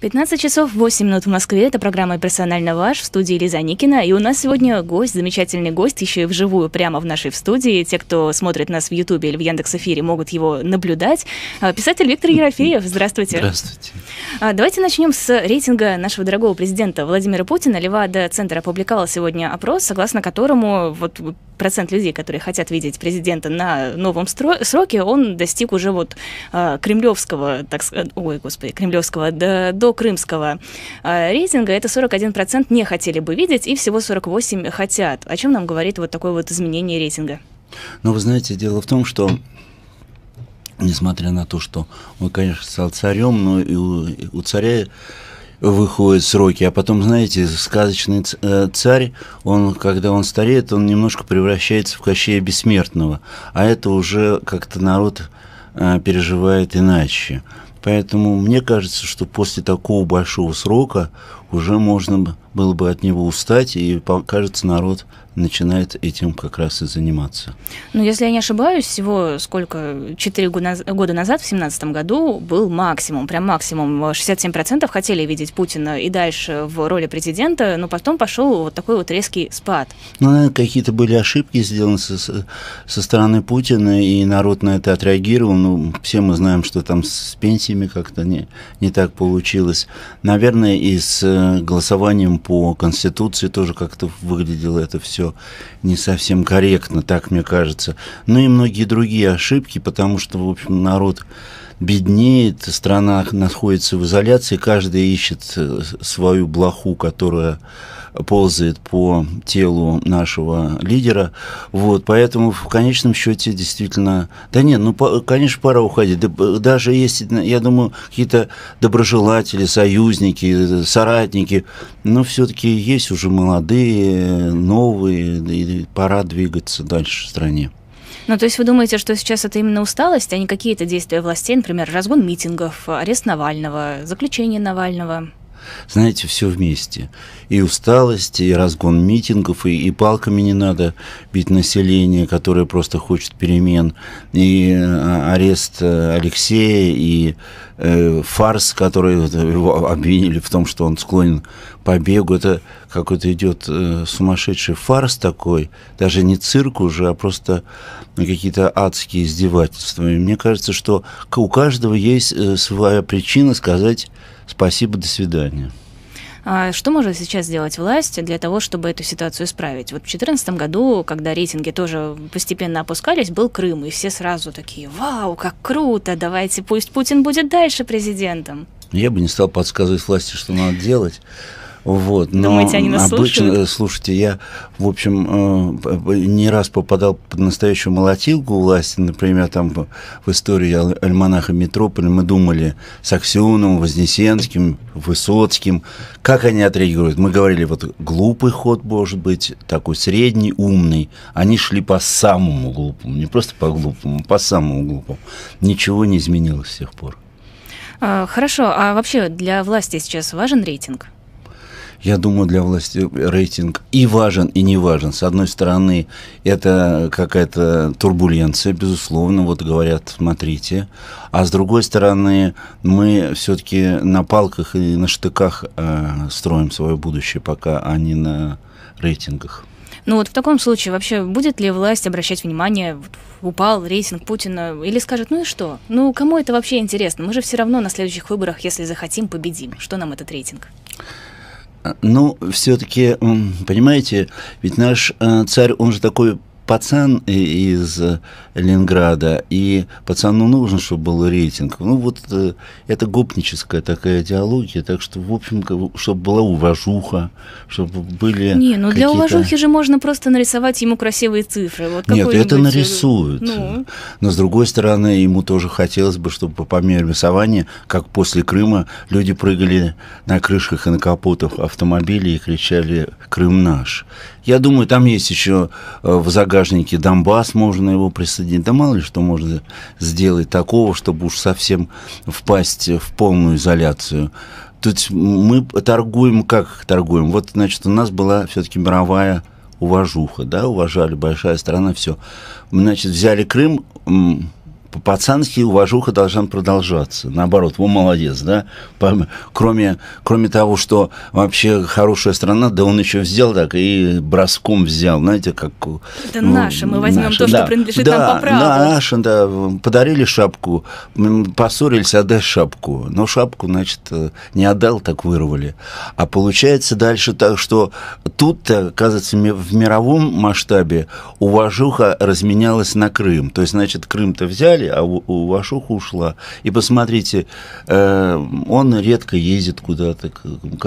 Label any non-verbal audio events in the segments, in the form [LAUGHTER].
15 часов 8 минут в Москве. Это программа «Персонально ваш» в студии Лиза Никина. И у нас сегодня гость, замечательный гость, еще и вживую, прямо в нашей студии. Те, кто смотрит нас в Ютубе или в Яндекс Эфире, могут его наблюдать. А, писатель Виктор Ерофеев. Здравствуйте. Здравствуйте. А, давайте начнем с рейтинга нашего дорогого президента Владимира Путина. Левада Центр опубликовал сегодня опрос, согласно которому вот процент людей, которые хотят видеть президента на новом сроке, он достиг уже вот а, кремлевского, так сказать, ой, господи, кремлевского до крымского а, рейтинга, это 41% не хотели бы видеть, и всего 48% хотят. О чем нам говорит вот такое вот изменение рейтинга? Ну, вы знаете, дело в том, что несмотря на то, что он, конечно, стал царем, но и у, и у царя выходят сроки, а потом, знаете, сказочный э, царь, он, когда он стареет, он немножко превращается в Кощея Бессмертного, а это уже как-то народ э, переживает иначе. Поэтому мне кажется, что после такого большого срока уже можно было бы от него устать, и, кажется, народ начинает этим как раз и заниматься. Ну, если я не ошибаюсь, всего сколько, 4 года назад, в 2017 году, был максимум, прям максимум, 67% хотели видеть Путина и дальше в роли президента, но потом пошел вот такой вот резкий спад. Ну, наверное, какие-то были ошибки сделаны со, со стороны Путина, и народ на это отреагировал. Ну, все мы знаем, что там с пенсиями как-то не, не так получилось. Наверное, и с э, голосованием по Конституции тоже как-то выглядело это все не совсем корректно, так мне кажется. Ну и многие другие ошибки, потому что, в общем, народ беднеет, страна находится в изоляции, каждый ищет э, свою блоху, которая ползает по телу нашего лидера. Вот, поэтому в конечном счете действительно... Да нет, ну, по, конечно, пора уходить. Даже если, я думаю, какие-то доброжелатели, союзники, соратники, но все-таки есть уже молодые, новые, и пора двигаться дальше в стране. Ну, то есть вы думаете, что сейчас это именно усталость, а не какие-то действия властей, например, разгон митингов, арест Навального, заключение Навального? Знаете, все вместе. И усталость, и разгон митингов, и, и палками не надо бить население, которое просто хочет перемен, и а, арест э, Алексея, и Э, фарс, который его обвинили в том, что он склонен к побегу, это какой-то идет э, сумасшедший фарс такой, даже не цирк уже, а просто какие-то адские издевательства. И мне кажется, что у каждого есть э, своя причина сказать спасибо, до свидания. А что может сейчас сделать власть для того, чтобы эту ситуацию исправить? Вот в 2014 году, когда рейтинги тоже постепенно опускались, был Крым, и все сразу такие, вау, как круто, давайте пусть Путин будет дальше президентом. Я бы не стал подсказывать власти, что надо делать. Вот, но Думаете, они нас обычно, слушают? Э, слушайте, я, в общем, э, э, не раз попадал под настоящую молотилку власти, например, там в истории альманаха Метрополя мы думали с Аксеновым, Вознесенским, Высоцким, как они отреагируют. Мы говорили, вот глупый ход может быть, такой средний, умный. Они шли по самому глупому, не просто по глупому, по самому глупому. Ничего не изменилось с тех пор. А, хорошо, а вообще для власти сейчас важен рейтинг? я думаю, для власти рейтинг и важен, и не важен. С одной стороны, это какая-то турбуленция, безусловно, вот говорят, смотрите. А с другой стороны, мы все-таки на палках и на штыках э, строим свое будущее пока, а не на рейтингах. Ну вот в таком случае вообще будет ли власть обращать внимание, вот, упал рейтинг Путина, или скажет, ну и что? Ну кому это вообще интересно? Мы же все равно на следующих выборах, если захотим, победим. Что нам этот рейтинг? Ну, все-таки, понимаете, ведь наш э, царь, он же такой пацан из э, Ленинграда, и пацану нужно, чтобы был рейтинг. Ну, вот э, это гопническая такая идеология, так что, в общем, чтобы была уважуха, чтобы были Не, ну для уважухи же можно просто нарисовать ему красивые цифры. Вот Нет, это э, нарисуют. Ну. Но, с другой стороны, ему тоже хотелось бы, чтобы по мере рисования, как после Крыма, люди прыгали на крышах и на капотах автомобилей и кричали «Крым наш!». Я думаю, там есть еще э, в загажнике Донбасс, можно его присоединить. Да мало ли что можно сделать такого, чтобы уж совсем впасть в полную изоляцию. Тут мы торгуем, как торгуем? Вот, значит, у нас была все-таки мировая уважуха, да, уважали, большая страна, все. Мы Значит, взяли Крым, пацанский уважуха должна продолжаться. Наоборот, вы молодец, да? По, кроме, кроме того, что вообще хорошая страна, да он еще взял так и броском взял, знаете, как... Это ну, наше, мы возьмем наше, то, что принадлежит да, нам по праву. Да, наше, да, подарили шапку, поссорились, отдай шапку. Но шапку, значит, э, не отдал, так вырвали. А получается дальше так, что тут, оказывается, в мировом масштабе уважуха разменялась на Крым. То есть, значит, Крым-то взяли, взяли, а у, у Вашуха ушла. И посмотрите, э, он редко ездит куда-то,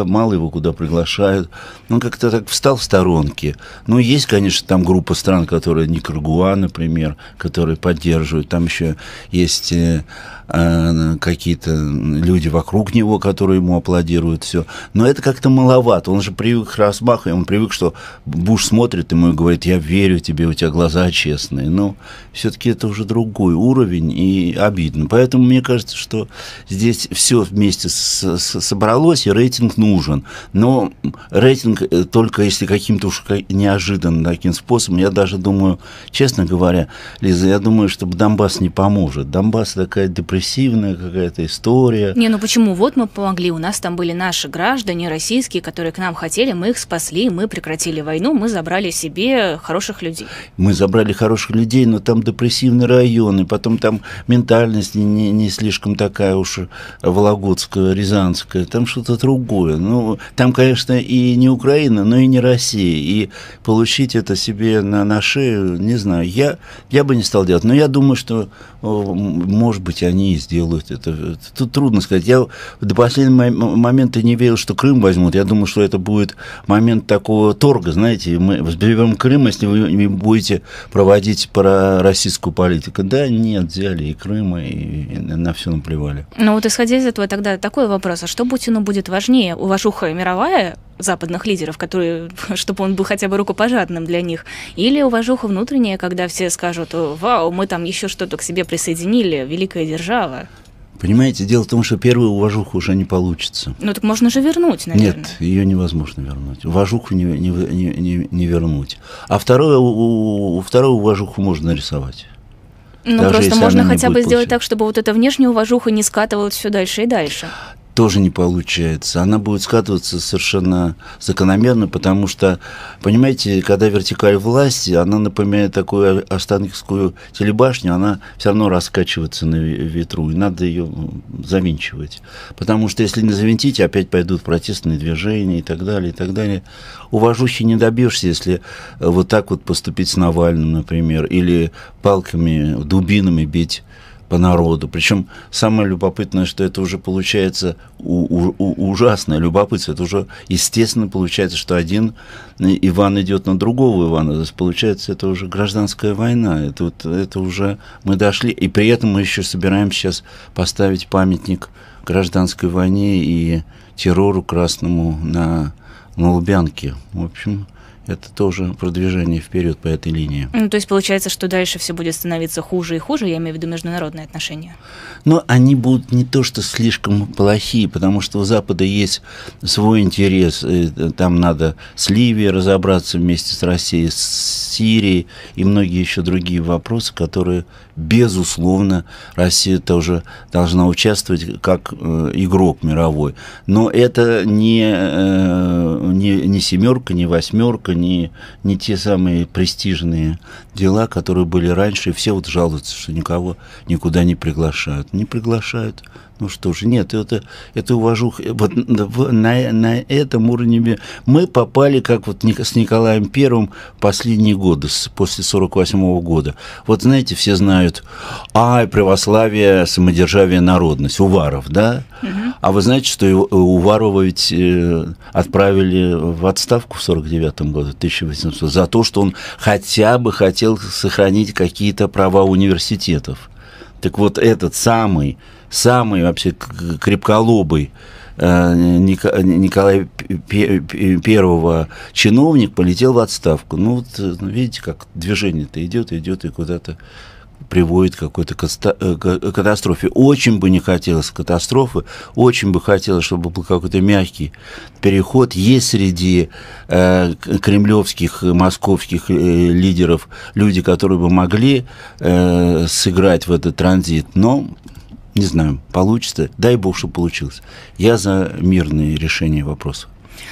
мало его куда приглашают. Он как-то так встал в сторонке. Ну, есть, конечно, там группа стран, которые Никарагуа, например, которые поддерживают. Там еще есть э, Э, какие-то люди вокруг него, которые ему аплодируют, все. Но это как-то маловато. Он же привык к размаху, он привык, что Буш смотрит ему и говорит, я верю тебе, у тебя глаза честные. Но все-таки это уже другой уровень и обидно. Поэтому мне кажется, что здесь все вместе с -с собралось, и рейтинг нужен. Но рейтинг э, только если каким-то уж неожиданным таким способом. Я даже думаю, честно говоря, Лиза, я думаю, что Донбасс не поможет. Донбасс такая депрессия репрессивная какая-то история. Не, ну почему? Вот мы помогли, у нас там были наши граждане российские, которые к нам хотели, мы их спасли, мы прекратили войну, мы забрали себе хороших людей. Мы забрали хороших людей, но там депрессивный район, и потом там ментальность не, не, слишком такая уж вологодская, рязанская, там что-то другое. Ну, там, конечно, и не Украина, но и не Россия, и получить это себе на, на шею, не знаю, я, я бы не стал делать, но я думаю, что, э, может быть, они они сделают это. Тут трудно сказать. Я до последнего момента не верил, что Крым возьмут. Я думал, что это будет момент такого торга, знаете, мы возьмем Крым, если вы будете проводить про российскую политику. Да, нет, взяли и Крым, и, и на все наплевали. Ну вот исходя из этого тогда такой вопрос, а что Путину будет важнее? Уважуха мировая западных лидеров, которые, [LAUGHS] чтобы он был хотя бы рукопожатным для них, или уважуха внутренняя, когда все скажут, вау, мы там еще что-то к себе присоединили, великая держава, сбежала. Понимаете, дело в том, что первую уважуху уже не получится. Ну так можно же вернуть, наверное. Нет, ее невозможно вернуть. Уважуху не, не, не, не вернуть. А вторую, у, вторую уважуху можно нарисовать. Ну, просто можно хотя бы сделать получать. так, чтобы вот эта внешняя уважуха не скатывалась все дальше и дальше тоже не получается. Она будет скатываться совершенно закономерно, потому что, понимаете, когда вертикаль власти, она напоминает такую останкинскую телебашню, она все равно раскачивается на ветру, и надо ее ну, завинчивать. Потому что если не завинтить, опять пойдут протестные движения и так далее, и так далее. Уважущий не добьешься, если э, вот так вот поступить с Навальным, например, или палками, дубинами бить по народу. Причем самое любопытное, что это уже получается у, у, ужасное любопытство. Это уже естественно получается, что один Иван идет на другого Ивана. То есть получается, это уже гражданская война. Это, вот, это уже мы дошли. И при этом мы еще собираемся сейчас поставить памятник гражданской войне и террору красному на, на Лубянке. В общем, это тоже продвижение вперед по этой линии. Ну, то есть получается, что дальше все будет становиться хуже и хуже, я имею в виду международные отношения. Но они будут не то что слишком плохие, потому что у Запада есть свой интерес, э, там надо с Ливией разобраться вместе с Россией, с Сирией и многие еще другие вопросы, которые, безусловно, Россия тоже должна участвовать как э, игрок мировой. Но это не, э, не, не семерка, не восьмерка, только не, не те самые престижные дела, которые были раньше. И все вот жалуются, что никого никуда не приглашают. Не приглашают. Ну что же, нет, это, это уважуха. Вот на, на этом уровне мы попали, как вот с Николаем Первым последние годы, после 48 года. Вот знаете, все знают, ай, православие, самодержавие, народность, Уваров, да? Угу. А вы знаете, что э, Уварова ведь э, отправили в отставку в 49 году, 1800, за то, что он хотя бы хотел сохранить какие-то права университетов. Так вот этот самый, самый вообще крепколобый э, Николай Первого чиновник полетел в отставку. Ну вот э, ну, видите, как движение-то идет, идет и куда-то приводит к какой-то э, э, катастрофе. Очень бы не хотелось катастрофы, очень бы хотелось, чтобы был какой-то мягкий переход. Есть среди э, кремлевских, московских э, лидеров люди, которые бы могли э, сыграть в этот транзит, но не знаю, получится. Дай бог, что получилось. Я за мирные решения вопросов.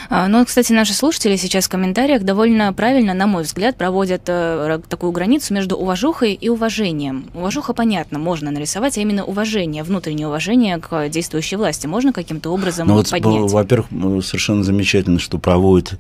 А, ну, кстати, наши слушатели сейчас в комментариях довольно правильно, на мой взгляд, проводят э, такую границу между уважухой и уважением. Уважуха, понятно, можно нарисовать, а именно уважение, внутреннее уважение к действующей власти можно каким-то образом ну, вот, э, поднять. Во-первых, совершенно замечательно, что проводят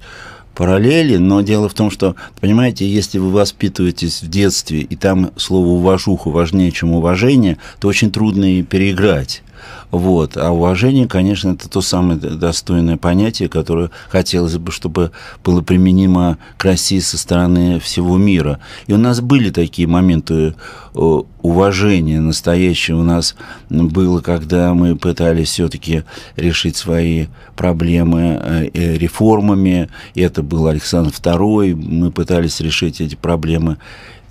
параллели, но дело в том, что, понимаете, если вы воспитываетесь в детстве, и там слово «уважуха» важнее, чем «уважение», то очень трудно и переиграть. Вот. А уважение, конечно, это то самое достойное понятие, которое хотелось бы, чтобы было применимо к России со стороны всего мира. И у нас были такие моменты э, уважения настоящего у нас было, когда мы пытались все-таки решить свои проблемы э, э, реформами. Это был Александр II. Мы пытались решить эти проблемы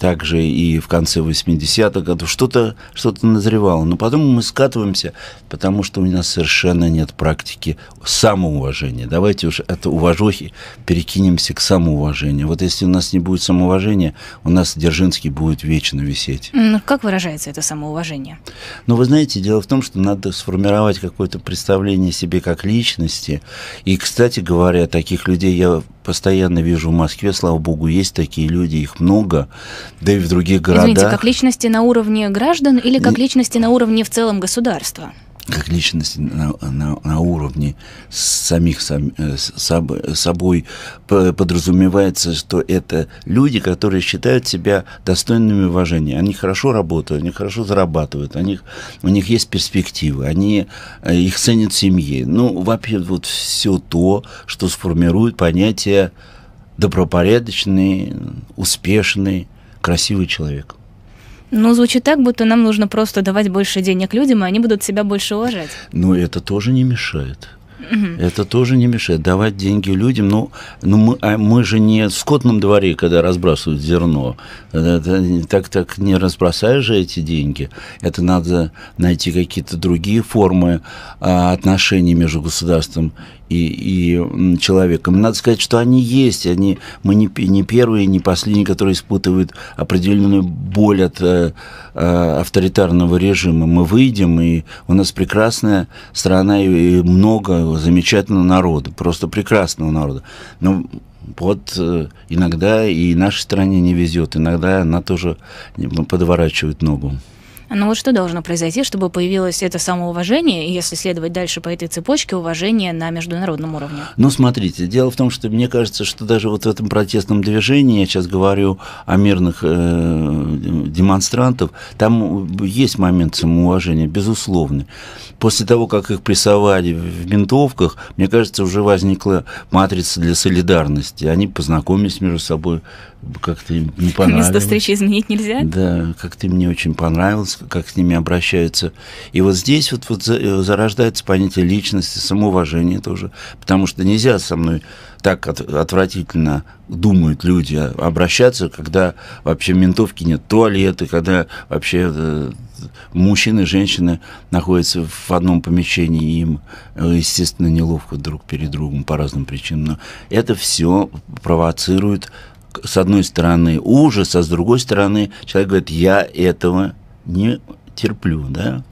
также и в конце 80-х годов, что-то что, -то, назревало. Но потом мы скатываемся, потому что у нас совершенно нет практики самоуважения. Давайте уж это уважухи перекинемся к самоуважению. Вот если у нас не будет самоуважения, у нас Держинский будет вечно висеть. Ну как выражается это самоуважение? Ну, вы знаете, дело в том, что надо сформировать какое-то представление себе как личности. И, кстати говоря, таких людей я постоянно вижу в Москве, слава богу, есть такие люди, их много, да и в других городах. Извините, как личности на уровне граждан или как личности на уровне в целом государства? как личности на, на, на уровне самих сам, э, соб, собой подразумевается, что это люди, которые считают себя достойными уважения. Они хорошо работают, они хорошо зарабатывают, у них, у них есть перспективы, они э, их ценят семьи. Ну, вообще вот все то, что сформирует понятие добропорядочный, успешный, красивый человек. Ну, звучит так, будто нам нужно просто давать больше денег людям, и они будут себя больше уважать. Ну, это тоже не мешает. Угу. Это тоже не мешает. Давать деньги людям, ну, ну мы, а мы же не в скотном дворе, когда разбрасывают зерно. Э, Так-так не разбросаешь же эти деньги. Это надо найти какие-то другие формы а, отношений между государством и, и человеком. Надо сказать, что они есть, они, мы не, не первые, не последние, которые испытывают определенную боль от э, э, авторитарного режима. Мы выйдем, и у нас прекрасная страна, и много замечательного народа, просто прекрасного народа. Но ну, вот э, иногда и нашей стране не везет, иногда она тоже подворачивает ногу. Ну вот что должно произойти, чтобы появилось это самоуважение, и если следовать дальше по этой цепочке, уважение на международном уровне? Ну, смотрите, дело в том, что мне кажется, что даже вот в этом протестном движении, я сейчас говорю о мирных э, демонстрантов, там есть момент самоуважения, безусловно. После того, как их прессовали в ментовках, мне кажется, уже возникла матрица для солидарности. Они познакомились между собой, как-то им не понравилось. Место встречи изменить нельзя? Да, как-то им не очень понравилось, как с ними обращаются. И вот здесь вот, вот э, зарождается понятие личности, самоуважения тоже, потому что нельзя со мной так от, отвратительно думают люди а обращаться, когда вообще ментовки нет, туалеты, когда вообще э, мужчины и женщины находятся в одном помещении, им, э, естественно, неловко друг перед другом по разным причинам. Но это все провоцирует с одной стороны, ужас, а с другой стороны, человек говорит, я этого не терплю, да,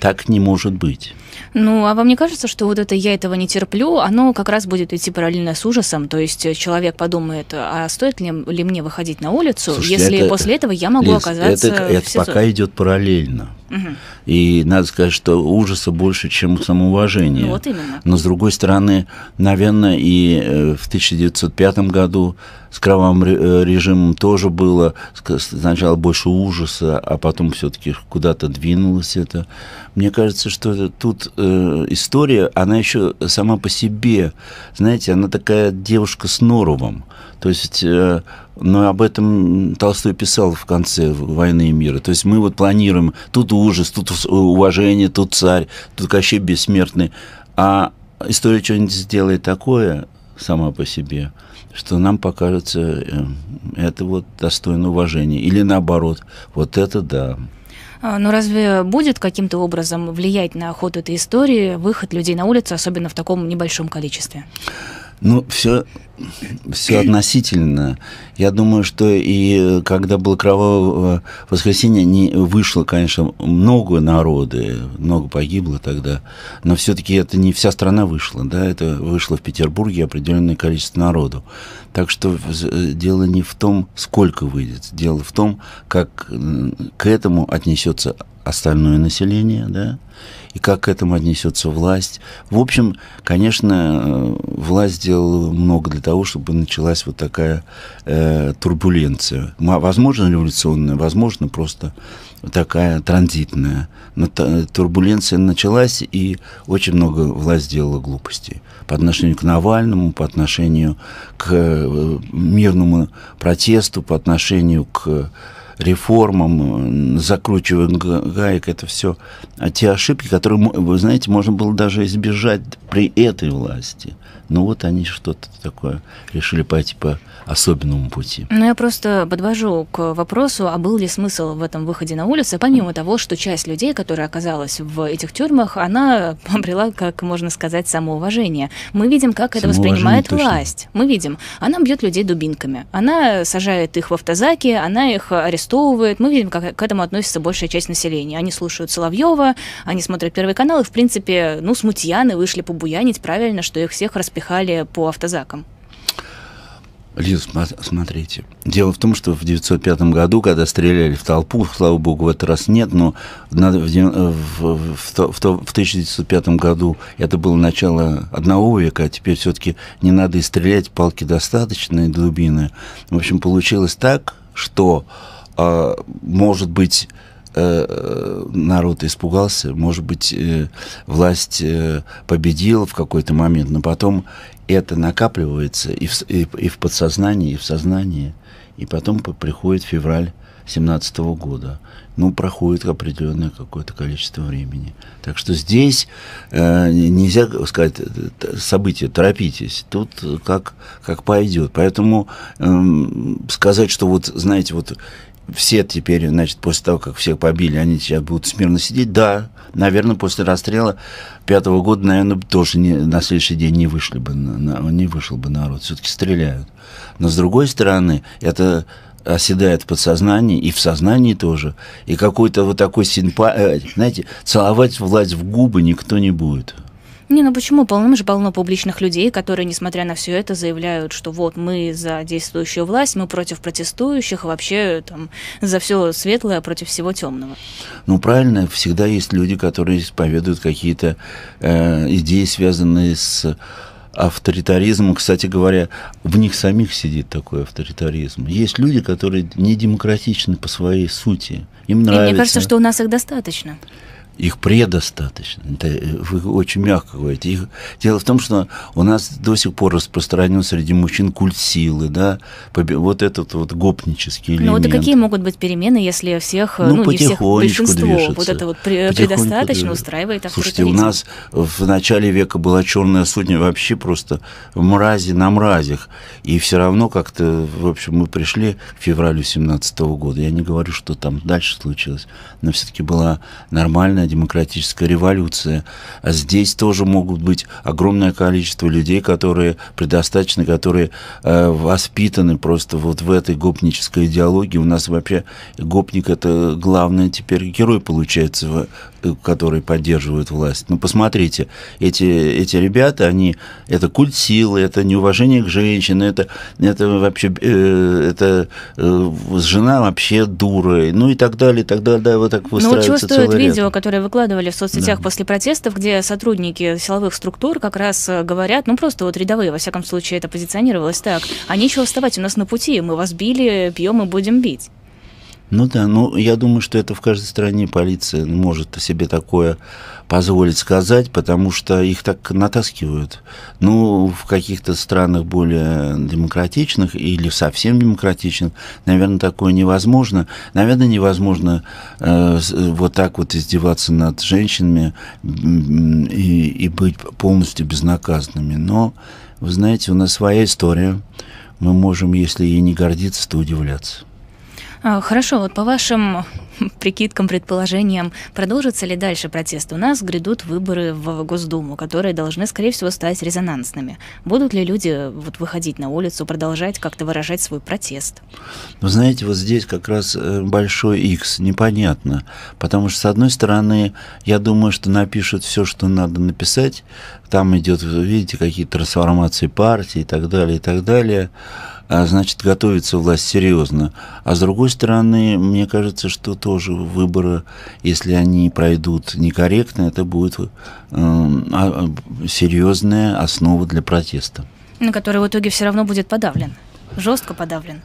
так не может быть. Ну, а вам не кажется, что вот это «я этого не терплю», оно как раз будет идти параллельно с ужасом? То есть э, человек подумает, а стоит ли, ли мне выходить на улицу, Слушайте, если это, после этого я могу Лиз, оказаться это, это в СИЗО? пока идет параллельно. Угу. И надо сказать, что ужаса больше, чем самоуважение. Ну, вот именно. Но, с другой стороны, наверное, и э, в 1905 году с кровавым э, режимом тоже было сначала больше ужаса, а потом все-таки куда-то двинулось это. Мне кажется, что тут э, история, она еще сама по себе, знаете, она такая девушка с норовом. То есть, э, но об этом Толстой писал в конце «Войны и мира». То есть мы вот планируем, тут ужас, тут уважение, тут царь, тут Кощей бессмертный. А история что-нибудь сделает такое сама по себе – что нам покажется э, это вот достойно уважения. Или наоборот, вот это да. А, но разве будет каким-то образом влиять на ход этой истории выход людей на улицу, особенно в таком небольшом количестве? Ну, все, все относительно. Я думаю, что и э, когда было кровавое воскресенье, не вышло, конечно, много народа, много погибло тогда, но все-таки это не вся страна вышла, да, это вышло в Петербурге определенное количество народу. Так что э, дело не в том, сколько выйдет, дело в том, как к этому отнесется остальное население, да, и как к этому отнесется власть. В общем, конечно, э, власть сделала много для того, чтобы началась вот такая э, турбуленция. Возможно, революционная, возможно, просто такая транзитная. Но та, турбуленция началась, и очень много власть сделала глупостей. По отношению к Навальному, по отношению к э, мирному протесту, по отношению к реформам, э, закручивая гаек, это все а те ошибки, которые, вы знаете, можно было даже избежать при этой власти. Ну вот они что-то такое решили пойти по типа, особенному пути. Ну, я просто подвожу к вопросу, а был ли смысл в этом выходе на улицу, помимо mm. того, что часть людей, которая оказалась в этих тюрьмах, она [LAUGHS] обрела, как можно сказать, самоуважение. Мы видим, как это воспринимает точно. власть. Мы видим, она бьет людей дубинками, она сажает их в автозаки, она их арестовывает. Мы видим, как к этому относится большая часть населения. Они слушают Соловьева, они смотрят Первый канал, и, в принципе, ну, смутьяны вышли побуянить, правильно, что их всех распихали пихали по автозакам? Лиз, смотрите. Дело в том, что в 1905 году, когда стреляли в толпу, слава богу, в этот раз нет, но в, в, в, в 1905 году это было начало одного века, а теперь все-таки не надо и стрелять, палки достаточные, глубины. В общем, получилось так, что, а, может быть, Э, народ испугался, может быть, э, власть э, победила в какой-то момент, но потом это накапливается и в, и, и в подсознании, и в сознании, и потом приходит февраль 2017 года. Ну, проходит определенное какое-то количество времени. Так что здесь э, нельзя сказать, события, торопитесь. Тут как, как пойдет. Поэтому э, сказать, что вот, знаете, вот все теперь, значит, после того, как всех побили, они сейчас будут смирно сидеть. Да, наверное, после расстрела пятого года, наверное, тоже не, на следующий день не, вышли бы, на, не вышел бы народ. Все-таки стреляют. Но, с другой стороны, это оседает в подсознании и в сознании тоже. И какой-то вот такой синпа, э, знаете, целовать власть в губы никто не будет. Не, ну почему? полным же полно публичных людей, которые, несмотря на все это, заявляют, что вот мы за действующую власть, мы против протестующих, вообще там за все светлое а против всего темного. Ну правильно, всегда есть люди, которые исповедуют какие-то э, идеи, связанные с авторитаризмом. Кстати говоря, в них самих сидит такой авторитаризм. Есть люди, которые не демократичны по своей сути. Им нравится. И мне кажется, что у нас их достаточно. Их предостаточно. Это э, вы очень мягко говорите. Их... Дело в том, что у нас до сих пор распространен среди мужчин культ силы, да, вот этот вот гопнический элемент. Ну, вот какие могут быть перемены, если всех, ну, ну потихонечку не всех, большинство движется. вот это вот предостаточно устраивает Слушайте, у нас в начале века была черная сотня вообще просто мрази на мразях. И все равно как-то, в общем, мы пришли к февралю 17 -го года. Я не говорю, что там дальше случилось, но все-таки была нормальная демократическая революция. А здесь тоже могут быть огромное количество людей, которые предостаточно, которые э, воспитаны просто вот в этой гопнической идеологии. У нас вообще гопник – это главный теперь герой, получается, э, который поддерживает власть. Ну, посмотрите, эти, эти ребята, они, это культ силы, это неуважение к женщине, это, это вообще, э, это э, жена вообще дура, ну и так далее, и так далее, да, вот так выстраивается Ну, вот чувствует видео, которое которые выкладывали в соцсетях да. после протестов, где сотрудники силовых структур как раз э, говорят, ну просто вот рядовые, во всяком случае, это позиционировалось так, а нечего вставать, у нас на пути, мы вас били, пьем и будем бить. Ну да, ну я думаю, что это в каждой стране полиция может себе такое позволить сказать, потому что их так натаскивают. Ну, в каких-то странах более демократичных или совсем демократичных, наверное, такое невозможно. Наверное, невозможно э, э вот так вот издеваться над женщинами и, и быть полностью безнаказанными. Но, вы знаете, у нас своя история. Мы можем, если ей не гордиться, то удивляться. А, хорошо, вот по вашим [LAUGHS] прикидкам, предположениям, продолжится ли дальше протест у нас, грядут выборы в Госдуму, которые должны, скорее всего, стать резонансными. Будут ли люди вот выходить на улицу, продолжать как-то выражать свой протест? Вы ну, знаете, вот здесь как раз э, большой X, непонятно. Потому что, с одной стороны, я думаю, что напишут все, что надо написать. Там идет, видите, какие-то трансформации партии и так далее, и так далее а значит, готовится власть серьезно. А с другой стороны, мне кажется, что тоже выборы, если они пройдут некорректно, это будет э, а, серьезная основа для протеста. На который в итоге все равно будет подавлен, жестко подавлен.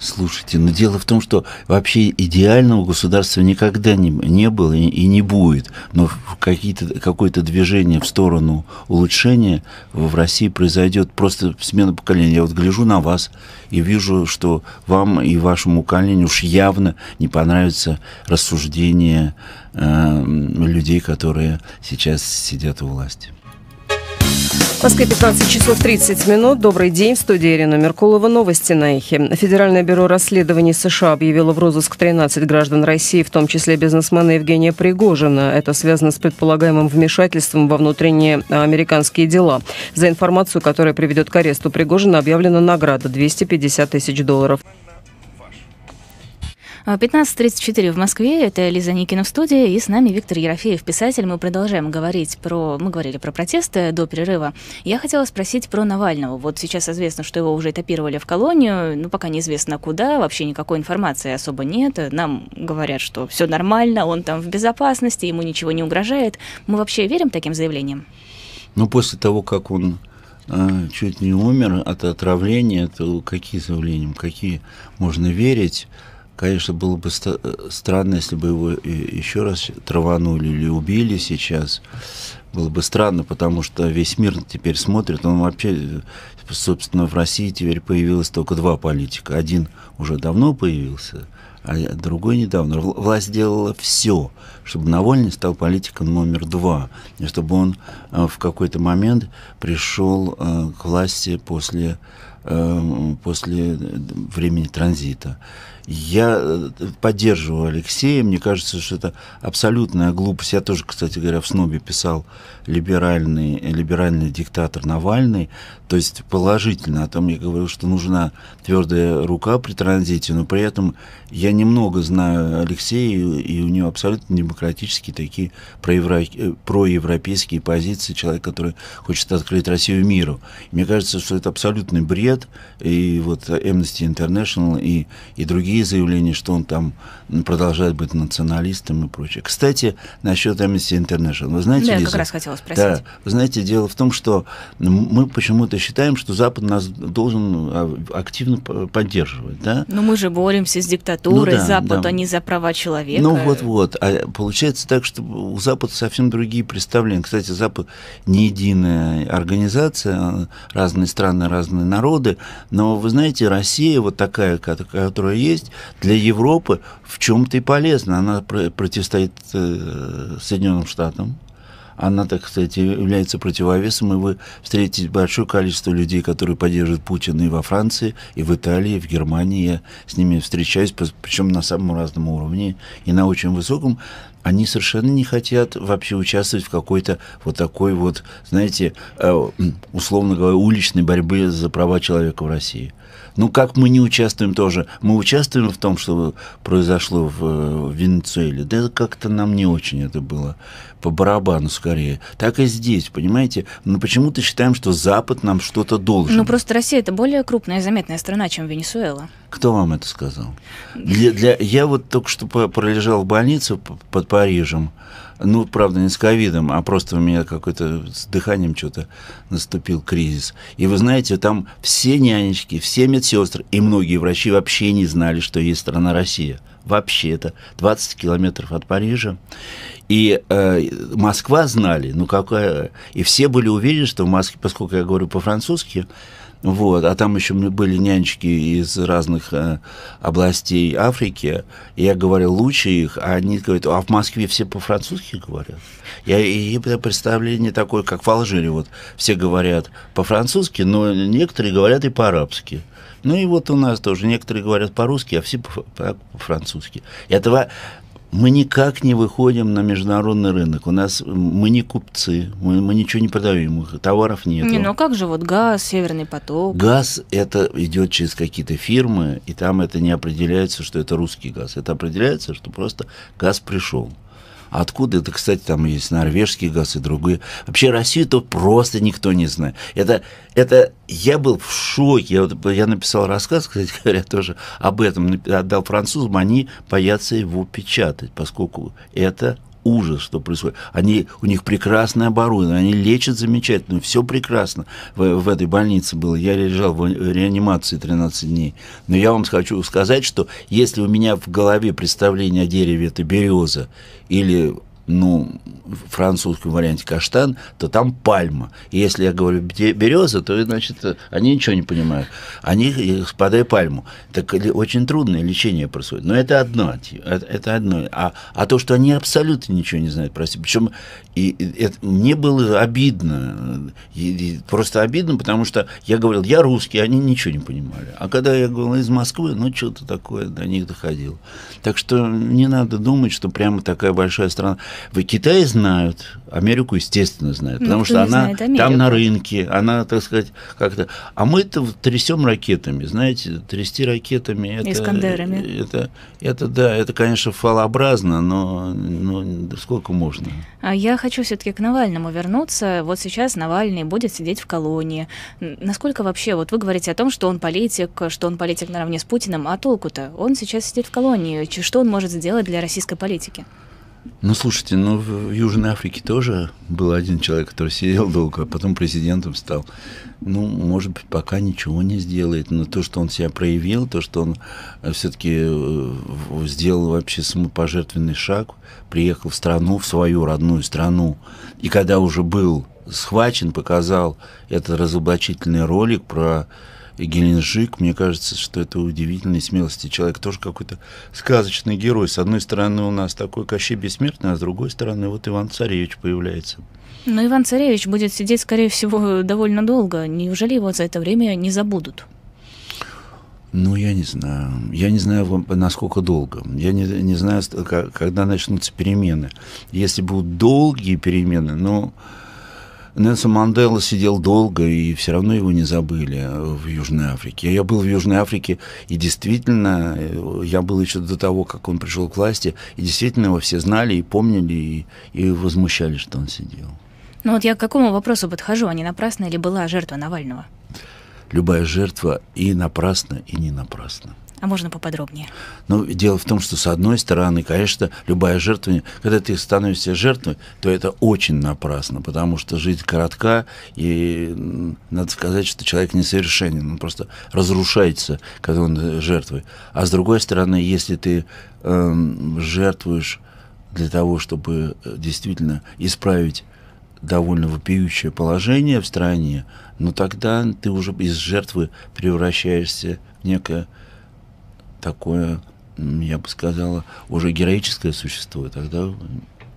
Слушайте, но ну дело в том, что вообще идеального государства никогда не, не было и, и не будет. Но какие-то какое-то движение в сторону улучшения в России произойдет просто смена поколения. Я вот гляжу на вас и вижу, что вам и вашему поколению уж явно не понравится рассуждение э, людей, которые сейчас сидят у власти. В Москве 15 часов 30 минут. Добрый день. В студии Ирина Меркулова. Новости на Эхе. Федеральное бюро расследований США объявило в розыск 13 граждан России, в том числе бизнесмена Евгения Пригожина. Это связано с предполагаемым вмешательством во внутренние американские дела. За информацию, которая приведет к аресту Пригожина, объявлена награда 250 тысяч долларов. 15.34 а, в Москве. Это Лиза Никина в студии. И с нами Виктор Ерофеев, писатель. Мы продолжаем говорить про... Мы говорили про протесты до перерыва. Я хотела спросить про Навального. Вот сейчас известно, что его уже этапировали в колонию. Ну, пока неизвестно куда. Вообще никакой информации особо нет. Нам говорят, что все нормально, он там в безопасности, ему ничего не угрожает. Мы вообще верим таким заявлениям? Ну, после того, как он э, чуть не умер от отравления, то какие заявления какие можно верить? Конечно, было бы э, странно, если бы его еще раз траванули или убили сейчас. Было бы странно, потому что весь мир теперь смотрит. Он вообще, э, собственно, в России теперь появилось только два политика. Один уже давно появился, а другой недавно. Власть делала все, чтобы Навальный стал политиком номер два, и чтобы он э, в какой-то момент пришел к власти после, после времени транзита. Я э, поддерживаю Алексея, мне кажется, что это абсолютная глупость. Я тоже, кстати говоря, в «Снобе» писал либеральный, либеральный диктатор Навальный, то есть положительно. О а том я говорил, что нужна твердая рука при транзите, но при этом я немного знаю Алексея, и у него абсолютно демократические такие проевро... Э, проевропейские позиции, человек, который хочет открыть Россию миру. Мне кажется, что это абсолютный бред, и вот Amnesty International и, и другие другие заявления, что он там продолжает быть националистом и прочее. Кстати, насчет Amnesty International. Вы знаете, да, Лиза, как раз хотела спросить. Да, вы знаете, дело в том, что мы почему-то считаем, что Запад нас должен а, активно поддерживать. Да? Но мы же боремся с диктатурой, ну, да, Запад, да. не за права человека. Ну вот-вот. А получается так, что у Запада совсем другие представления. Кстати, Запад не единая организация, а разные страны, разные народы. Но вы знаете, Россия вот такая, которая есть, есть для Европы в чем-то и полезно. Она противостоит э, Соединенным Штатам, она, так сказать, является противовесом, и вы встретите большое количество людей, которые поддерживают Путина и во Франции, и в Италии, и в Германии. Я с ними встречаюсь, причем на самом разном уровне и на очень высоком. Они совершенно не хотят вообще участвовать в какой-то вот такой вот, знаете, э, [CLEARS THROAT] условно говоря, уличной борьбе за права человека в России. Ну, как мы не участвуем тоже? Мы участвуем в том, что произошло в, в э, Венесуэле. Да как-то нам не очень это было. По барабану скорее. Так и здесь, понимаете? Но ну, почему-то считаем, что Запад нам что-то должен. Ну, просто Россия – это более крупная и заметная страна, чем Венесуэла. Кто вам это сказал? Для, для... Я вот только что пролежал в больнице под Парижем. Ну, правда, не с ковидом, а просто у меня какой-то с дыханием что-то наступил кризис. И вы знаете, там все нянечки, все медсестры и многие врачи вообще не знали, что есть страна Россия. Вообще это 20 километров от Парижа. И э, Москва знали, ну какая... И все были уверены, что в Москве, поскольку я говорю по-французски, вот, а там еще были нянечки из разных э, областей Африки. И я говорил, лучше их, а они говорят, а в Москве все по-французски говорят. Я, и представление такое, как в Алжире, вот все говорят по-французски, но некоторые говорят и по-арабски. Ну и вот у нас тоже некоторые говорят по-русски, а все по-французски. Этого мы никак не выходим на международный рынок. У нас мы не купцы, мы, мы ничего не продаем, товаров нет. Не, ну как же вот газ, северный поток? Газ это идет через какие-то фирмы, и там это не определяется, что это русский газ. Это определяется, что просто газ пришел. Откуда это, кстати, там есть норвежский газ и другие. Вообще Россию-то просто никто не знает. Это, это я был в шоке. Я, вот, я написал рассказ, кстати [LAUGHS] говоря, тоже об этом. Отдал французам. Они боятся его печатать, поскольку это ужас, что происходит. Они, у них прекрасное оборудование, они лечат замечательно, все прекрасно в, в этой больнице было. Я лежал в реанимации 13 дней. Но я вам хочу сказать, что если у меня в голове представление о дереве это береза или ну, в французском варианте каштан, то там пальма. И если я говорю береза, то, значит, они ничего не понимают. Они э, подай пальму. Так очень трудное лечение происходит. Но это одно. Э, это одно. А, а то, что они абсолютно ничего не знают, простите. Причем и, и, это, мне было обидно. И, и, просто обидно, потому что я говорил, я русский, они ничего не понимали. А когда я говорил из Москвы, ну, что-то такое до них доходило. Так что не надо думать, что прямо такая большая страна. В Китае знают, Америку, естественно, знают, ну, потому что она там на рынке, она, так сказать, как-то... А мы-то трясем ракетами, знаете, трясти ракетами... Это, Искандерами. Это, это, да, это, конечно, фалообразно, но, но сколько можно? А я хочу все-таки к Навальному вернуться. Вот сейчас Навальный будет сидеть в колонии. Насколько вообще, вот вы говорите о том, что он политик, что он политик наравне с Путиным, а толку-то? Он сейчас сидит в колонии. Что он может сделать для российской политики? Ну, слушайте, ну, в Южной Африке тоже был один человек, который сидел долго, а потом президентом стал. Ну, может быть, пока ничего не сделает, но то, что он себя проявил, то, что он э, все-таки э, сделал вообще самопожертвенный шаг, приехал в страну, в свою родную страну, и когда уже был схвачен, показал этот разоблачительный ролик про и Геленджик, мне кажется, что это удивительная смелости. Человек тоже какой-то сказочный герой. С одной стороны, у нас такой Кощей Бессмертный, а с другой стороны, вот Иван Царевич появляется. Но Иван Царевич будет сидеть, скорее всего, довольно долго. Неужели его за это время не забудут? Ну, я не знаю. Я не знаю, насколько долго. Я не, не знаю, когда начнутся перемены. Если будут долгие перемены, но... Ну Нельсон Мандела сидел долго, и все равно его не забыли в Южной Африке. Я был в Южной Африке, и действительно, э, я был еще до того, как он пришел к власти, и действительно его все знали и помнили, и, и возмущались, что он сидел. Ну вот я к какому вопросу подхожу, а не напрасно ли была жертва Навального? Любая жертва и напрасно, и не напрасно. А можно поподробнее? Ну, дело в том, что с одной стороны, конечно, любая жертва, когда ты становишься жертвой, то это очень напрасно, потому что жизнь коротка, и надо сказать, что человек несовершенен, он просто разрушается, когда он э, жертвой. А с другой стороны, если ты эм, жертвуешь для того, чтобы э, действительно исправить довольно вопиющее положение в стране, но ну, тогда ты уже из жертвы превращаешься в некое такое, я бы сказала, уже героическое существо. И тогда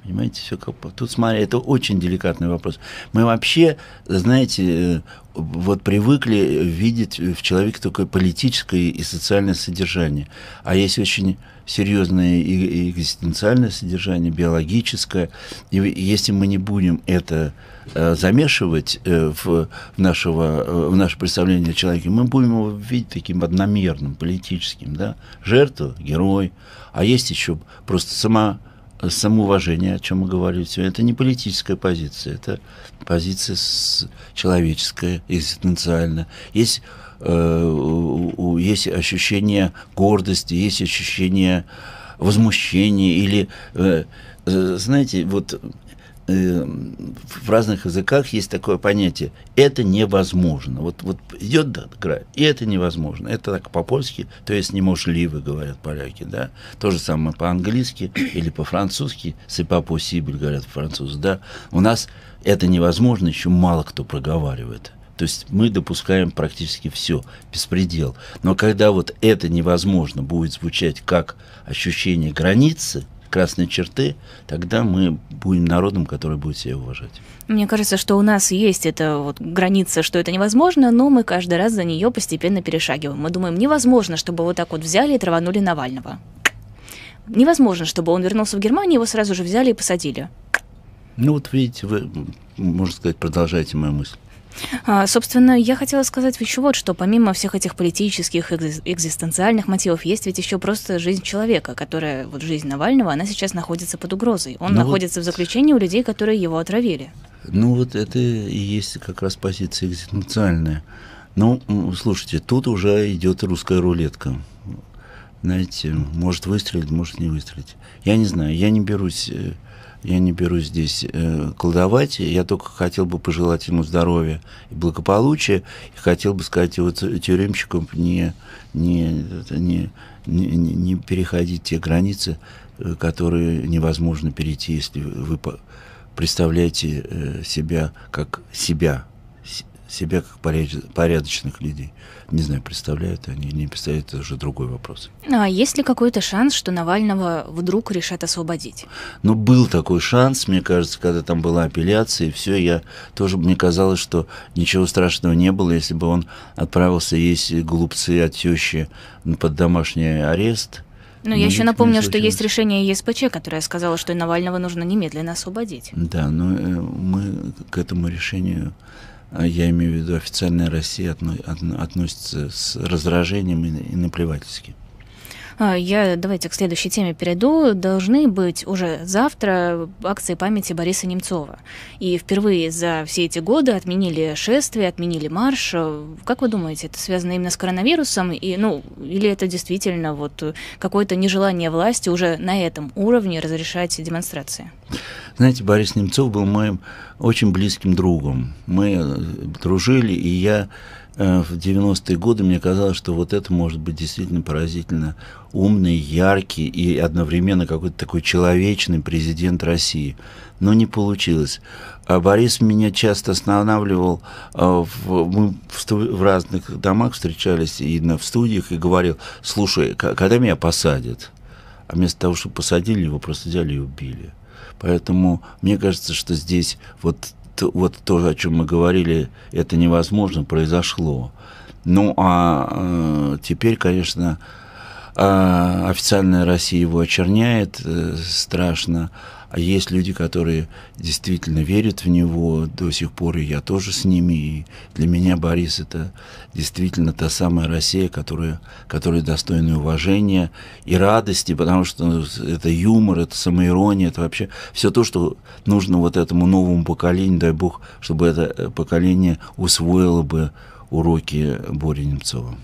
Понимаете, все как... Тут, смотри, это очень деликатный вопрос. Мы вообще, знаете, э, вот привыкли видеть в человеке такое политическое и социальное содержание. А есть очень серьезное и экзистенциальное содержание, биологическое. И если мы не будем это э, замешивать э, в, нашего, в наше представление о человеке, мы будем его видеть таким одномерным, политическим. Да? Жертва, герой. А есть еще просто сама самоуважение, о чем мы говорили сегодня, это не политическая позиция, это позиция человеческая, экзистенциальная. Есть, э, есть ощущение гордости, есть ощущение возмущения или, э, э знаете, вот Эм, в разных языках есть такое понятие «это невозможно». Вот, вот идет до и это невозможно. Это так по-польски, то есть не можешь ли вы говорят поляки, да. То же самое по-английски или по-французски, «c'est possible», говорят французы, да. У нас это невозможно, еще мало кто проговаривает. То есть мы допускаем практически все, беспредел. Но когда вот это невозможно будет звучать как ощущение границы, красные черты, тогда мы будем народом, который будет себя уважать. Мне кажется, что у нас есть эта вот граница, что это невозможно, но мы каждый раз за нее постепенно перешагиваем. Мы думаем, невозможно, чтобы вот так вот взяли и траванули Навального. Невозможно, чтобы он вернулся в Германию, его сразу же взяли и посадили. Ну вот видите, вы, можно сказать, продолжаете мою мысль. А, собственно, я хотела сказать еще вот что. Помимо всех этих политических, экзистенциальных мотивов, есть ведь еще просто жизнь человека, которая, вот жизнь Навального, она сейчас находится под угрозой. Он ну находится вот... в заключении у людей, которые его отравили. Ну вот это и есть как раз позиция экзистенциальная. Ну, слушайте, тут уже идет русская рулетка. Знаете, может выстрелить, может не выстрелить. Я не знаю, я не берусь э, я не берусь здесь э, колдовать. Я только хотел бы пожелать ему здоровья и благополучия. И хотел бы сказать его тюремщикам не, не, не, не, не переходить те границы, э, которые невозможно перейти, если вы представляете э, себя как себя себя как порядочных людей. Не знаю, представляют они не представляют, это уже другой вопрос. А есть ли какой-то шанс, что Навального вдруг решат освободить? Ну, был такой шанс, мне кажется, когда там была апелляция и все, я тоже, мне казалось, что ничего страшного не было, если бы он отправился есть глупцы от тещи под домашний арест, ну, я ну, еще напомню, что есть решение ЕСПЧ, которое сказало, что Навального нужно немедленно освободить. Да, но ну, э, мы к этому решению а я имею в виду официальная Россия, относится с раздражением и наплевательски. А, я давайте к следующей теме перейду. Должны быть уже завтра акции памяти Бориса Немцова. И впервые за все эти годы отменили шествие, отменили марш. А, как вы думаете, это связано именно с коронавирусом? И, ну, или это действительно вот какое-то нежелание власти уже на этом уровне разрешать демонстрации? Знаете, Борис Немцов был моим очень близким другом. Мы дружили, и я Э, в 90-е годы мне казалось, что вот это может быть действительно поразительно умный, яркий и одновременно какой-то такой человечный президент России. Но не получилось. А Борис меня часто останавливал. Э, в, мы в, разных домах встречались и на, в студиях и говорил, слушай, когда меня посадят? А вместо того, чтобы посадили его, просто взяли и убили. Поэтому мне кажется, что здесь вот вот то, о чем мы говорили, это невозможно, произошло. Ну, а э, теперь, конечно, а официальная Россия его очерняет э, страшно. А есть люди, которые действительно верят в него до сих пор, и я тоже с ними. И для меня Борис – это действительно та самая Россия, которая, которая достойна уважения и радости, потому что ну, это юмор, это самоирония, это вообще все то, что нужно вот этому новому поколению, дай бог, чтобы это э, поколение усвоило бы уроки Бори Немцова.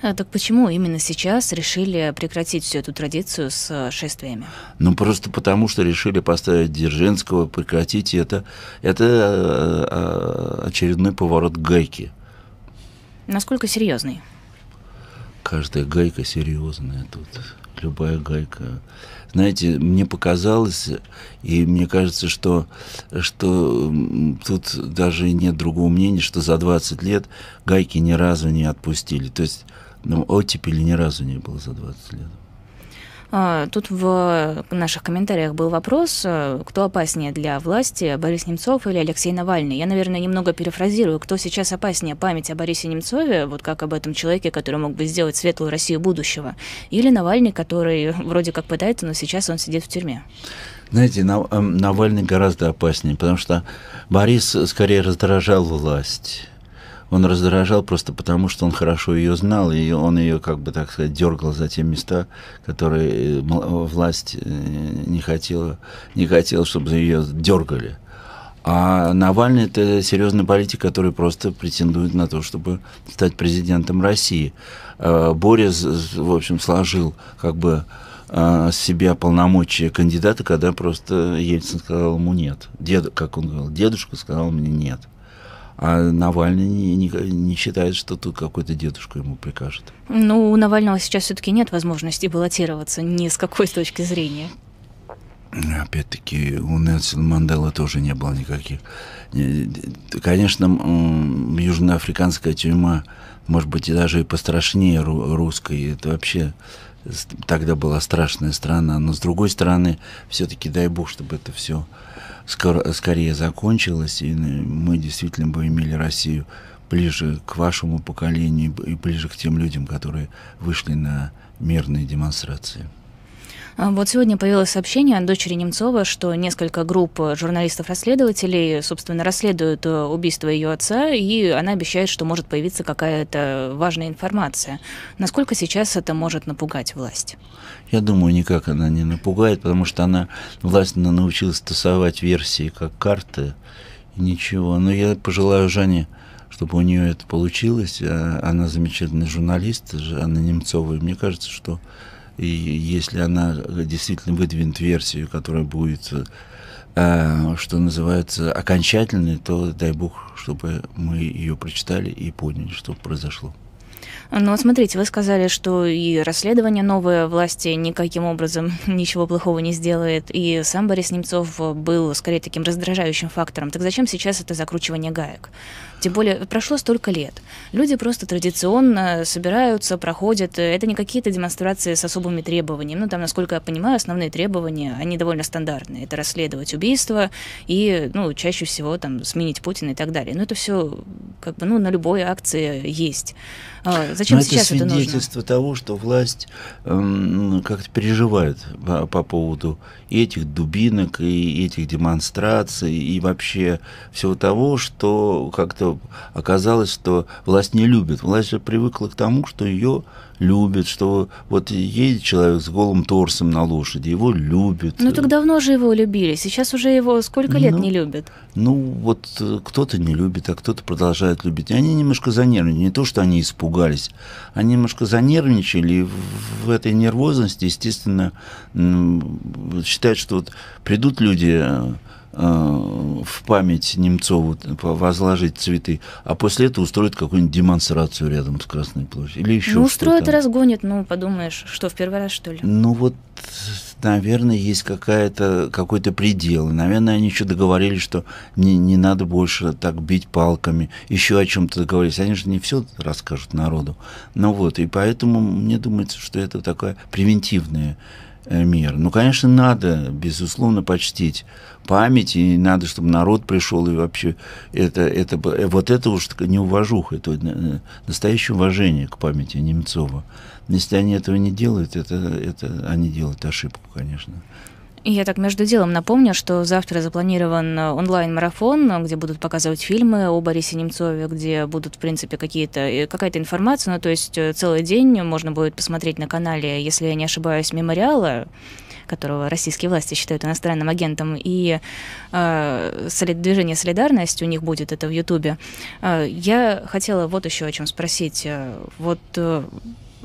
А, так почему именно сейчас решили прекратить всю эту традицию с э, шествиями? Ну, просто потому, что решили поставить Дзержинского, прекратить это. Это э, э, очередной поворот гайки. Насколько серьезный? Каждая гайка серьезная тут. Любая гайка. Знаете, мне показалось, и мне кажется, что, что тут даже нет другого мнения, что за 20 лет гайки ни разу не отпустили. То есть но ну, оттепели ни разу не было за 20 лет. А, тут в наших комментариях был вопрос, э, кто опаснее для власти, Борис Немцов или Алексей Навальный. Я, наверное, немного перефразирую, кто сейчас опаснее, память о Борисе Немцове, вот как об этом человеке, который мог бы сделать светлую Россию будущего, или Навальный, который вроде как пытается, но сейчас он сидит в тюрьме? Знаете, эм, Навальный гораздо опаснее, потому что Борис скорее раздражал власть он раздражал просто потому, что он хорошо ее знал, и он ее, как бы так сказать, дергал за те места, которые э, э, власть э, не хотела, не хотела, чтобы ее дергали. А Навальный это серьезный политик, который просто претендует на то, чтобы стать президентом России. А Боря в общем, сложил как бы с себя полномочия кандидата, когда просто Ельцин сказал ему нет. Дед, как он говорил, дедушка сказал мне нет. А Навальный не, не, не считает, что тут какой-то дедушка ему прикажет. Ну, у Навального сейчас все-таки нет возможности баллотироваться ни с какой точки зрения. Опять-таки, у Нельсона Мандела тоже не было никаких. Конечно, южноафриканская тюрьма, может быть, и даже и пострашнее русской. Это вообще тогда была страшная страна. Но, с другой стороны, все-таки дай бог, чтобы это все скорее закончилась, и э, мы действительно бы имели Россию ближе к вашему поколению и ближе к тем людям, которые вышли на мирные демонстрации. А, вот сегодня появилось сообщение от дочери Немцова, что несколько групп журналистов-расследователей, собственно, расследуют э, убийство ее отца, и она обещает, что может появиться какая-то важная информация. Насколько сейчас это может напугать власть? Я думаю, никак она не напугает, потому что она, власть она научилась тасовать версии как карты, и ничего. Но я пожелаю Жанне чтобы у нее это получилось. Э, она замечательный журналист, Анна Немцова. И мне кажется, что и если она действительно выдвинет версию, которая будет, э, что называется, окончательной, то дай бог, чтобы мы ее прочитали и поняли, что произошло. Но смотрите, вы сказали, что и расследование новое власти никаким образом [LAUGHS] ничего плохого не сделает, и сам Борис Немцов был скорее таким раздражающим фактором. Так зачем сейчас это закручивание гаек? Тем более, прошло столько лет. Люди просто традиционно собираются, проходят. Это не какие-то демонстрации с особыми требованиями. Ну, там, насколько я понимаю, основные требования, они довольно стандартные. Это расследовать убийство и, ну, чаще всего там сменить Путина и так далее. Но это все как бы, ну, на любой акции есть. А, Зачем Но сейчас это свидетельство это нужно? того, что власть эм, как-то переживает по, по поводу этих дубинок, и этих демонстраций, и вообще всего того, что как-то оказалось, что власть не любит. Власть же привыкла к тому, что ее любят, что вот едет человек с голым торсом на лошади, его любят. Ну так давно же его любили, сейчас уже его сколько лет ну, не любят? Ну вот э, кто-то не любит, а кто-то продолжает любить. И они немножко занервничали, не то, что они испугались, здесь они немножко занервничали, и в этой нервозности, естественно, считают, что вот придут люди э, Э, в память Немцову возложить цветы, а после этого устроят какую-нибудь демонстрацию рядом с Красной площадью. Или еще ну, что-то. ну, устроят и разгонят, ну, подумаешь, что, в первый раз, что ли? Ну, вот, наверное, есть какая-то, какой-то предел. Наверное, они еще договорились, что не, не надо больше так бить палками, еще о чем-то договорились. Они же не все расскажут народу. Ну вот, и поэтому мне думается, что это такая превентивная Э, мир. Ну, конечно, надо, безусловно, почтить память, и надо, чтобы народ пришел, и вообще это, это, э, вот это уж не уважуха, это э, настоящее уважение к памяти Немцова. Если они этого не делают, это, это они делают ошибку, конечно. Я так между делом напомню, что завтра запланирован э, онлайн-марафон, где будут показывать фильмы о Борисе Немцове, где будут, в принципе, какие-то, э, какая-то информация. Ну, то есть э, целый день можно будет посмотреть на канале, если я не ошибаюсь, «Мемориала», которого российские власти считают иностранным агентом, и э, движение «Солидарность» у них будет это в Ютубе. Э, я хотела вот еще о чем спросить. Вот э,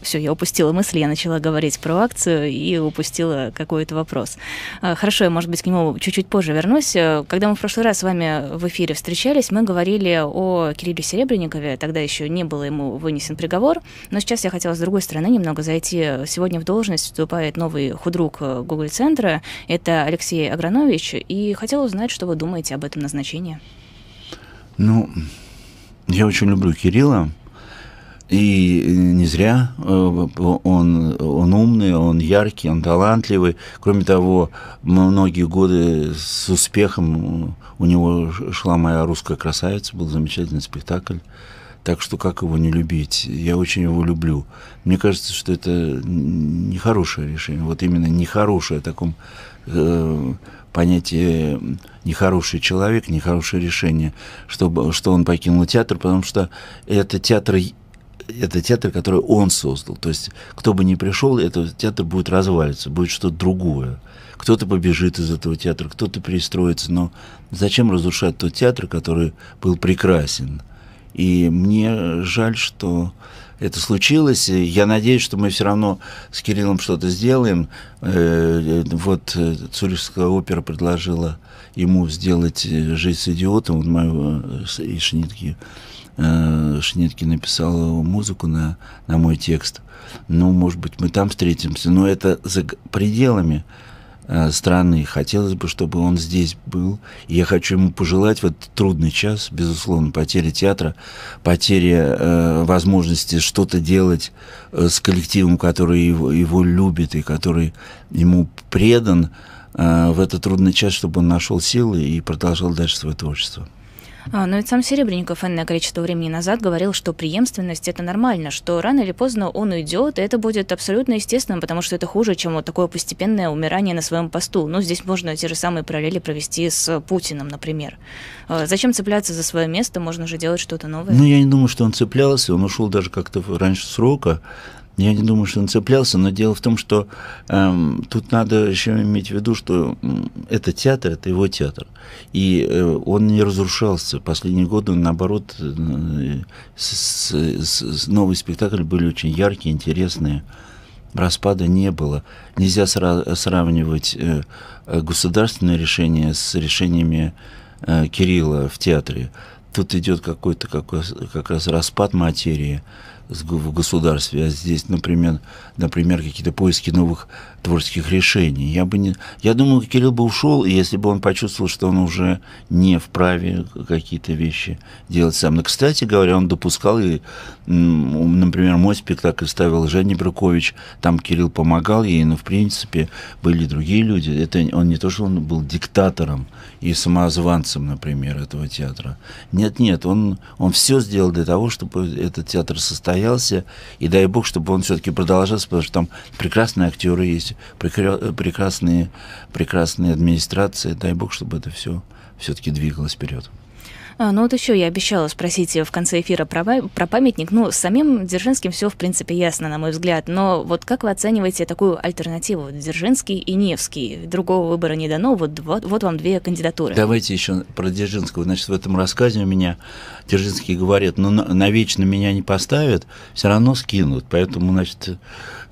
все, я упустила мысль, я начала говорить про акцию и упустила какой-то вопрос. А, хорошо, я, может быть, к нему чуть-чуть позже вернусь. Э, когда мы в прошлый раз с вами в эфире встречались, мы говорили о Кирилле Серебренникове. Тогда еще не было ему вынесен приговор. Но сейчас я хотела с другой стороны немного зайти. Сегодня в должность вступает новый худрук э, Google центра Это Алексей Агранович. И хотела узнать, что вы думаете об этом назначении. Ну, я очень люблю Кирилла. И э, не зря э, он, он умный, он яркий, он талантливый. Кроме того, многие годы с успехом э, у него шла моя русская красавица, был замечательный спектакль. Так что как его не любить? Я очень его люблю. Мне кажется, что это нехорошее решение. Вот именно нехорошее, в таком э, понятии нехороший человек, нехорошее решение, чтобы, что он покинул театр, потому что это театр это театр, который он создал. То есть, кто бы ни пришел, этот театр будет развалиться, будет что-то другое. Кто-то побежит из этого театра, кто-то перестроится. Но зачем разрушать тот театр, который был прекрасен? И мне жаль, что это случилось. Я надеюсь, что мы все равно с Кириллом что-то сделаем. Э, э, вот э, Цюрихская опера предложила ему сделать «Жизнь с идиотом», мою и шнитки э, Шнитки написала музыку на, на мой текст. Ну, может быть, мы там встретимся, но это за пределами э, страны. Хотелось бы, чтобы он здесь был. И я хочу ему пожелать в этот трудный час, безусловно, потери театра, потери э, возможности что-то делать э, с коллективом, который его, его любит и который ему предан, э, в этот трудный час, чтобы он нашел силы и продолжал дальше свое творчество. А, но ведь сам Серебренников энное количество времени назад говорил, что преемственность – это нормально, что рано или поздно он уйдет, и это будет абсолютно естественно, потому что это хуже, чем вот такое постепенное умирание на своем посту. Ну, здесь можно те же самые параллели провести с Путиным, например. А, зачем цепляться за свое место? Можно же делать что-то новое. Ну, я не думаю, что он цеплялся, он ушел даже как-то раньше срока. Я не думаю, что он цеплялся, но дело в том, что эм, тут надо еще иметь в виду, что это театр, это его театр. И э, он не разрушался. Последние годы, наоборот, э, с, с, с, новые спектакли были очень яркие, интересные. Распада не было. Нельзя сра- сравнивать э, э государственные решения с решениями э, Кирилла в театре. Тут идет какой-то как, как раз распад материи в государстве, а здесь, например, например какие-то поиски новых творческих решений. Я, бы не, я думаю, Кирилл бы ушел, если бы он почувствовал, что он уже не вправе какие-то вещи делать сам. Но, кстати говоря, он допускал, и, например, мой спектакль ставил Женя Брукович, там Кирилл помогал ей, но, в принципе, были другие люди. Это он не то, что он был диктатором и самозванцем, например, этого театра. Нет-нет, он, он все сделал для того, чтобы этот театр состоял состоялся, и дай бог, чтобы он все-таки продолжался, потому что там прекрасные актеры есть, прекрасные, прекрасные администрации, дай бог, чтобы это все все-таки двигалось вперед. А, ну вот еще я обещала спросить в конце эфира про, про памятник. Ну, с самим Дзержинским все, в принципе, ясно, на мой взгляд. Но вот как вы оцениваете такую альтернативу? Дзержинский и Невский. Другого выбора не дано. Вот, вот, вот вам две кандидатуры. Давайте еще про Дзержинского. Значит, в этом рассказе у меня Дзержинский говорит, ну, навечно меня не поставят, все равно скинут. Поэтому, значит,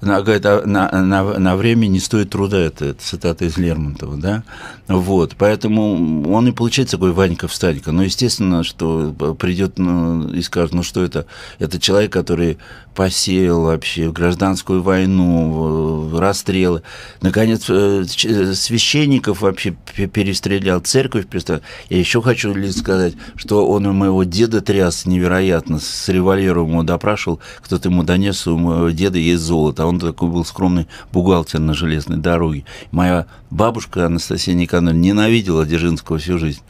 на, «А, на, на, на время не стоит труда, это, это цитата из Лермонтова, да? Вот, поэтому он и получается такой Ванька-встанька. Но, естественно, естественно, что э, придет ну, и скажет, ну что это? Это человек, который посеял вообще гражданскую войну, э, расстрелы. Наконец, э, священников вообще перестрелял, церковь перестрелял. Я еще хочу сказать, что он у моего деда тряс невероятно, с револьвером его допрашивал, кто-то ему донес, у моего деда есть золото, а он такой был скромный бухгалтер на железной дороге. Моя бабушка Анастасия Никоновна ненавидела Дзержинского всю жизнь.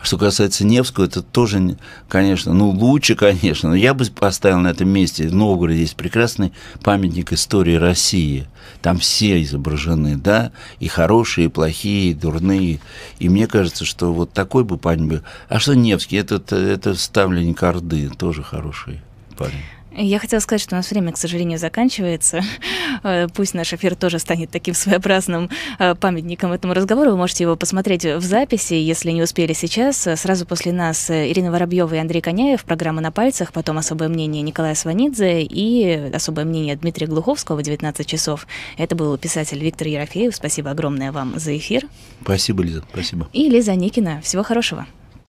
А что касается Невского, это тоже, конечно, ну, лучше, конечно, но я бы поставил на этом месте, в Новгороде есть прекрасный памятник истории России, там все изображены, да, и хорошие, и плохие, и дурные, и мне кажется, что вот такой бы памятник, а что Невский, это, э, это ставленник Орды, тоже хороший парень. Я хотела сказать, что у нас время, к сожалению, заканчивается. [LAUGHS] Э, пусть наш эфир тоже станет таким своеобразным э, памятником этому разговору. Вы можете его посмотреть в записи, если не успели сейчас. Э, сразу после нас Ирина Воробьева и Андрей Коняев, программа «На пальцах», потом «Особое мнение» Николая Сванидзе и «Особое мнение» Дмитрия Глуховского в 19 часов. Это был писатель Виктор Ерофеев. Спасибо огромное вам за эфир. Спасибо, Лиза. Спасибо. И Лиза Никина. Всего хорошего.